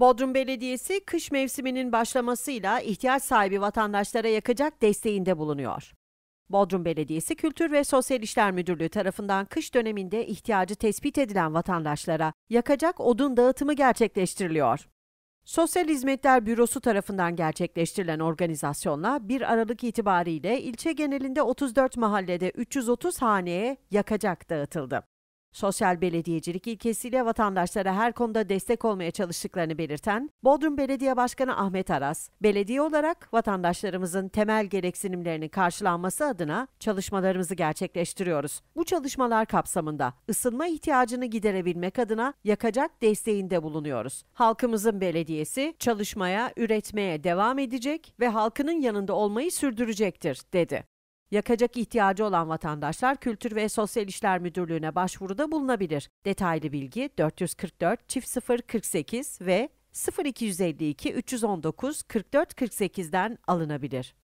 Bodrum Belediyesi kış mevsiminin başlamasıyla ihtiyaç sahibi vatandaşlara yakacak desteğinde bulunuyor. Bodrum Belediyesi Kültür ve Sosyal İşler Müdürlüğü tarafından kış döneminde ihtiyacı tespit edilen vatandaşlara yakacak odun dağıtımı gerçekleştiriliyor. Sosyal Hizmetler Bürosu tarafından gerçekleştirilen organizasyonla 1 Aralık itibariyle ilçe genelinde 34 mahallede 330 haneye yakacak dağıtıldı. Sosyal belediyecilik ilkesiyle vatandaşlara her konuda destek olmaya çalıştıklarını belirten Bodrum Belediye Başkanı Ahmet Aras, belediye olarak vatandaşlarımızın temel gereksinimlerinin karşılanması adına çalışmalarımızı gerçekleştiriyoruz. Bu çalışmalar kapsamında ısınma ihtiyacını giderebilmek adına yakacak desteğinde bulunuyoruz. Halkımızın belediyesi çalışmaya, üretmeye devam edecek ve halkının yanında olmayı sürdürecektir, dedi. Yakacak ihtiyacı olan vatandaşlar Kültür ve Sosyal İşler Müdürlüğü'ne başvuruda bulunabilir. Detaylı bilgi 444 çift 0048 ve 0252 319 44 48'den alınabilir.